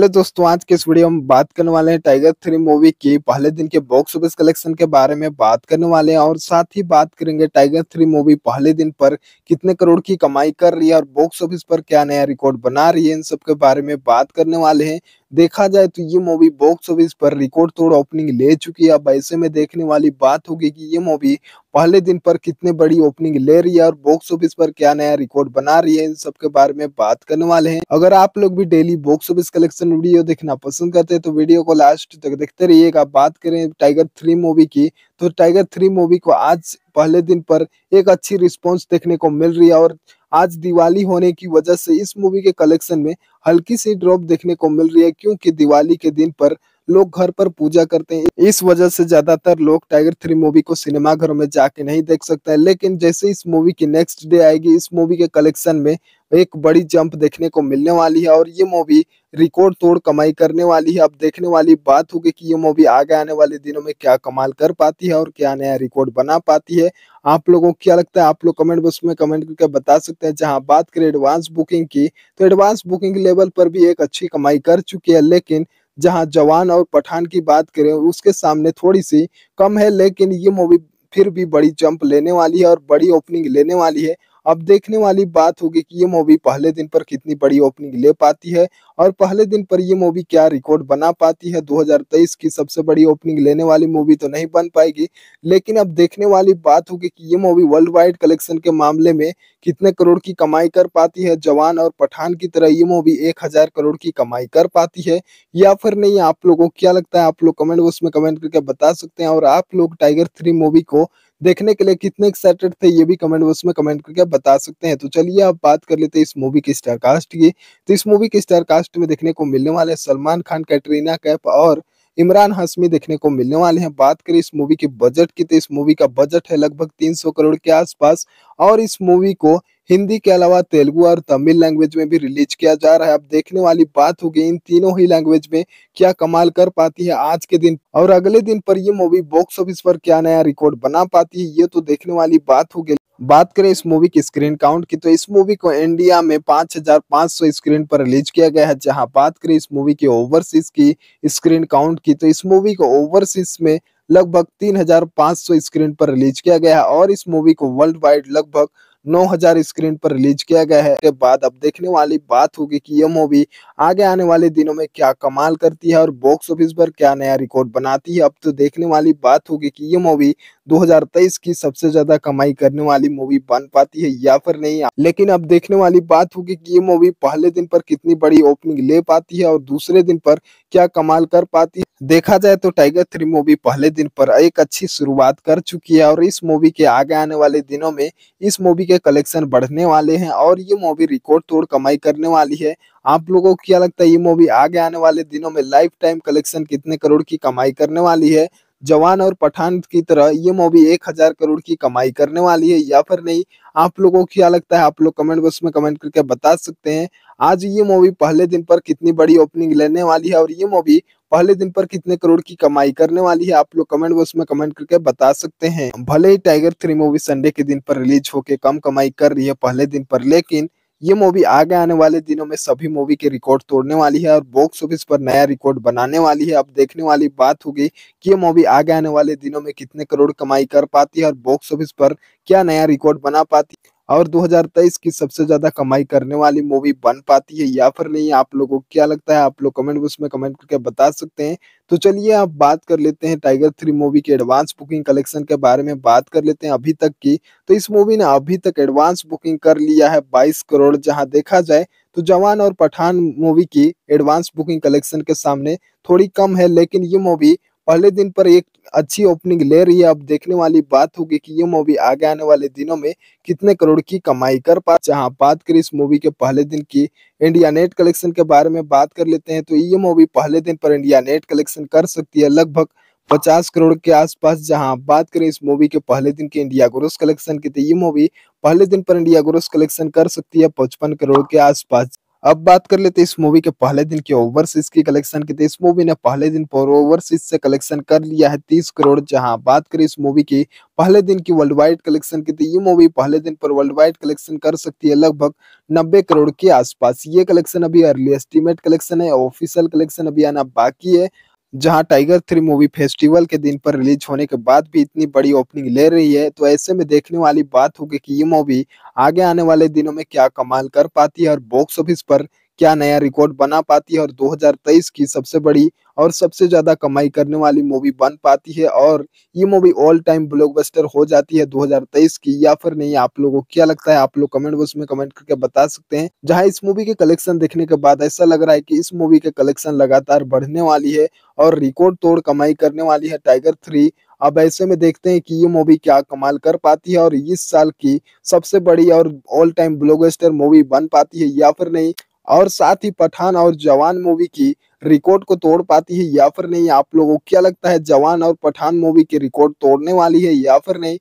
hello दोस्तों आज के इस वीडियो में बात करने वाले हैं टाइगर थ्री मूवी की पहले दिन के बॉक्स ऑफिस कलेक्शन के बारे में बात करने वाले हैं और साथ ही बात करेंगे टाइगर थ्री मूवी पहले दिन पर कितने करोड़ की कमाई कर रही है और बॉक्स ऑफिस पर क्या नया रिकॉर्ड बना रही है इन सब के बारे में बात करने वाले हैं देखा जाए तो ये मूवी बॉक्स ऑफिस पर रिकॉर्ड तोड़ ओपनिंग ले चुकी है अब ऐसे में देखने वाली बात होगी कि ये मूवी पहले दिन पर कितने बड़ी ओपनिंग ले रही है और बॉक्स ऑफिस पर क्या नया रिकॉर्ड बना रही है इन सब के बारे में बात करने वाले हैं अगर आप लोग भी daily box office collection video देखना पसंद करते हैं तो वीडियो को लास्ट तक देखते रहिएगा बात करें टाइगर थ्री मूवी की तो टाइगर थ्री मूवी को आज पहले दिन पर एक अच्छी रिस्पॉन्स देखने को मिल रही है और आज दिवाली होने की वजह से इस मूवी के कलेक्शन में हल्की सी ड्रॉप देखने को मिल रही है क्योंकि दिवाली के दिन पर लोग घर पर पूजा करते हैं इस वजह से ज्यादातर लोग टाइगर थ्री मूवी को सिनेमाघरों में जाके नहीं देख सकते हैं लेकिन जैसे इस मूवी की नेक्स्ट डे आएगी इस मूवी के कलेक्शन में एक बड़ी जंप देखने को मिलने वाली है और ये मूवी रिकॉर्ड तोड़ कमाई करने वाली है अब देखने वाली बात होगी कि ये मूवी आगे आने वाले दिनों में क्या कमाल कर पाती है और क्या नया रिकॉर्ड बना पाती है आप लोगों को क्या लगता है आप लोग कमेंट बॉक्स में कमेंट करके बता सकते हैं जहां बात करें एडवांस बुकिंग की तो एडवांस बुकिंग लेवल पर भी एक अच्छी कमाई कर चुकी है लेकिन जहाँ जवान और पठान की बात करें उसके सामने थोड़ी सी कम है लेकिन ये मूवी फिर भी बड़ी जंप लेने वाली है और बड़ी ओपनिंग लेने वाली है अब देखने वाली बात होगी कि ये मूवी पहले दिन पर कितनी बड़ी ओपनिंग ले पाती है और पहले दिन पर ये मूवी क्या रिकॉर्ड बना पाती है 2023 की सबसे बड़ी ओपनिंग लेने वाली मूवी तो नहीं बन पाएगी लेकिन अब देखने वाली बात होगी कि ये मूवी वर्ल्ड वाइड कलेक्शन के मामले में कितने करोड़ की कमाई कर पाती है जवान और पठान की तरह ये मूवी एक करोड़ की कमाई कर पाती है या फिर नहीं आप लोगों को क्या लगता है आप लोग कमेंट बॉक्स में कमेंट करके बता सकते हैं और आप लोग टाइगर थ्री मूवी को देखने के लिए कितने एक्साइटेड थे ये भी कमेंट बॉक्स में कमेंट करके आप बता सकते हैं तो चलिए आप बात कर लेते हैं इस मूवी की स्टारकास्ट की तो इस मूवी के स्टारकास्ट में देखने को मिलने वाले सलमान खान कैटरीना कैफ और इमरान हाशमी देखने को मिलने वाले हैं बात करें इस मूवी के बजट की तो इस मूवी का बजट है लगभग 300 करोड़ के आसपास और इस मूवी को हिंदी के अलावा तेलुगु और तमिल लैंग्वेज में भी रिलीज किया जा रहा है अब देखने वाली बात होगी इन तीनों ही लैंग्वेज में क्या कमाल कर पाती है आज के दिन और अगले दिन पर यह मूवी बॉक्स ऑफिस पर क्या नया रिकॉर्ड बना पाती है ये तो देखने वाली बात होगी बात करें इस मूवी की स्क्रीन काउंट की तो इस मूवी को इंडिया में 5,500 स्क्रीन पर रिलीज किया गया है जहां बात करें इस मूवी की ओवरसीज की स्क्रीन काउंट की तो इस मूवी को ओवरसीज में लगभग 3,500 स्क्रीन पर रिलीज किया गया है और इस मूवी को वर्ल्ड वाइड लगभग 9000 स्क्रीन पर रिलीज किया गया है के बाद अब देखने वाली बात होगी कि ये मूवी आगे आने वाले दिनों में क्या कमाल करती है और बॉक्स ऑफिस पर क्या नया रिकॉर्ड बनाती है अब तो देखने वाली बात होगी कि ये मूवी 2023 की सबसे ज्यादा कमाई करने वाली मूवी बन पाती है या फिर नहीं लेकिन अब देखने वाली बात होगी कि ये मूवी पहले दिन पर कितनी बड़ी ओपनिंग ले पाती है और दूसरे दिन पर क्या कमाल कर पाती है देखा जाए तो टाइगर थ्री मूवी पहले दिन पर एक अच्छी शुरुआत कर चुकी है और इस मूवी के आगे आने वाले दिनों में इस मूवी के कलेक्शन बढ़ने वाले हैं और ये मूवी रिकॉर्ड तोड़ कमाई करने वाली है आप लोगों को क्या लगता है ये मूवी आगे आने वाले दिनों में लाइफ टाइम कलेक्शन कितने करोड़ की कमाई करने वाली है जवान और पठान की तरह ये मूवी एक हजार करोड़ की कमाई करने वाली है या फिर नहीं आप लोगों को क्या लगता है आप लोग कमेंट बॉक्स में कमेंट करके बता सकते हैं आज ये मूवी पहले दिन पर कितनी बड़ी ओपनिंग लेने वाली है और ये मूवी पहले दिन पर कितने करोड़ की कमाई करने वाली है आप लोग कमेंट बॉक्स में कमेंट करके बता सकते हैं भले ही टाइगर थ्री मूवी संडे के दिन पर रिलीज होके कम कमाई कर रही है पहले दिन पर लेकिन ये मूवी आगे आने वाले दिनों में सभी मूवी के रिकॉर्ड तोड़ने वाली है और बॉक्स ऑफिस पर नया रिकॉर्ड बनाने वाली है अब देखने वाली बात होगी कि ये मूवी आगे आने वाले दिनों में कितने करोड़ कमाई कर पाती है और बॉक्स ऑफिस पर क्या नया रिकॉर्ड बना पाती है और 2023 की सबसे ज्यादा कमाई करने वाली मूवी बन पाती है या फिर नहीं आप लोगों को क्या लगता है आप लोग कमेंट बॉक्स में कमेंट करके बता सकते हैं तो चलिए आप बात कर लेते हैं टाइगर थ्री मूवी के एडवांस बुकिंग कलेक्शन के बारे में बात कर लेते हैं अभी तक की तो इस मूवी ने अभी तक एडवांस बुकिंग कर लिया है बाईस करोड़ जहाँ देखा जाए तो जवान और पठान मूवी की एडवांस बुकिंग कलेक्शन के सामने थोड़ी कम है लेकिन ये मूवी पहले दिन पर एक अच्छी ओपनिंग ले रही है अब देखने वाली बात होगी कि ये मूवी आगे आने वाले दिनों में कितने करोड़ की कमाई कर पा जहाँ बात करें इस मूवी के पहले दिन की इंडिया नेट कलेक्शन के बारे में बात कर लेते हैं तो ये मूवी पहले दिन पर इंडिया नेट कलेक्शन कर सकती है लगभग पचास करोड़ के आसपास जहां बात करें इस मूवी के पहले दिन के इंडिया ग्रोस कलेक्शन की तो ये मूवी पहले दिन पर इंडिया ग्रोस कलेक्शन कर सकती है पचपन करोड़ के आसपास अब बात कर लेते इस मूवी के पहले दिन के ओवरसीज की कलेक्शन की तो इस मूवी ने पहले दिन पर ओवरसीज से कलेक्शन कर लिया है तीस करोड़ जहां बात करें इस मूवी की पहले दिन की वर्ल्ड वाइड कलेक्शन की तो ये मूवी पहले दिन पर वर्ल्ड वाइड कलेक्शन कर सकती है लगभग नब्बे करोड़ के आसपास ये कलेक्शन अभी अर्ली एस्टिमेट कलेक्शन है ऑफिशियल कलेक्शन अभी आना बाकी है जहां टाइगर थ्री मूवी फेस्टिवल के दिन पर रिलीज होने के बाद भी इतनी बड़ी ओपनिंग ले रही है तो ऐसे में देखने वाली बात होगी कि ये मूवी आगे आने वाले दिनों में क्या कमाल कर पाती है और बॉक्स ऑफिस पर क्या नया रिकॉर्ड बना पाती है और 2023 की सबसे बड़ी और सबसे ज्यादा कमाई करने वाली मूवी बन पाती है और ये मूवी ऑल टाइम ब्लॉकबस्टर हो जाती है 2023 की या फिर नहीं आप लोगों को क्या लगता है आप लोग कमेंट बॉक्स में कमेंट करके बता सकते हैं जहां इस मूवी के कलेक्शन देखने के बाद ऐसा लग रहा है कि इस मूवी के कलेक्शन लगातार बढ़ने वाली है और रिकॉर्ड तोड़ कमाई करने वाली है टाइगर थ्री अब ऐसे में देखते हैं कि ये मूवी क्या कमाल कर पाती है और इस साल की सबसे बड़ी और ऑल टाइम ब्लॉकबस्टर मूवी बन पाती है या फिर नहीं और साथ ही पठान और जवान मूवी की रिकॉर्ड को तोड़ पाती है या फिर नहीं आप लोगों को क्या लगता है जवान और पठान मूवी की रिकॉर्ड तोड़ने वाली है या फिर नहीं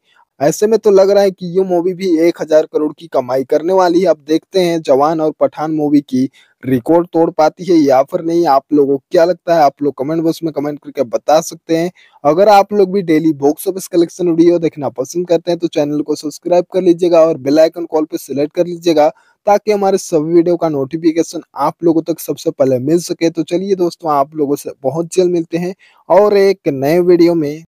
ऐसे में तो लग रहा है कि ये मूवी भी एक हजार करोड़ की कमाई करने वाली है अब देखते हैं जवान और पठान मूवी की रिकॉर्ड तोड़ पाती है या फिर नहीं आप लोगों को क्या लगता है आप लोग कमेंट बॉक्स में कमेंट करके बता सकते हैं अगर आप लोग भी daily box office collection video देखना पसंद करते हैं तो चैनल को सब्सक्राइब कर लीजिएगा और बेलाइकन कॉल पर सिलेक्ट कर लीजिएगा ताकि हमारे सभी वीडियो का नोटिफिकेशन आप लोगों तक सबसे पहले मिल सके तो चलिए दोस्तों आप लोगों से बहुत जल्द मिलते हैं और एक नए वीडियो में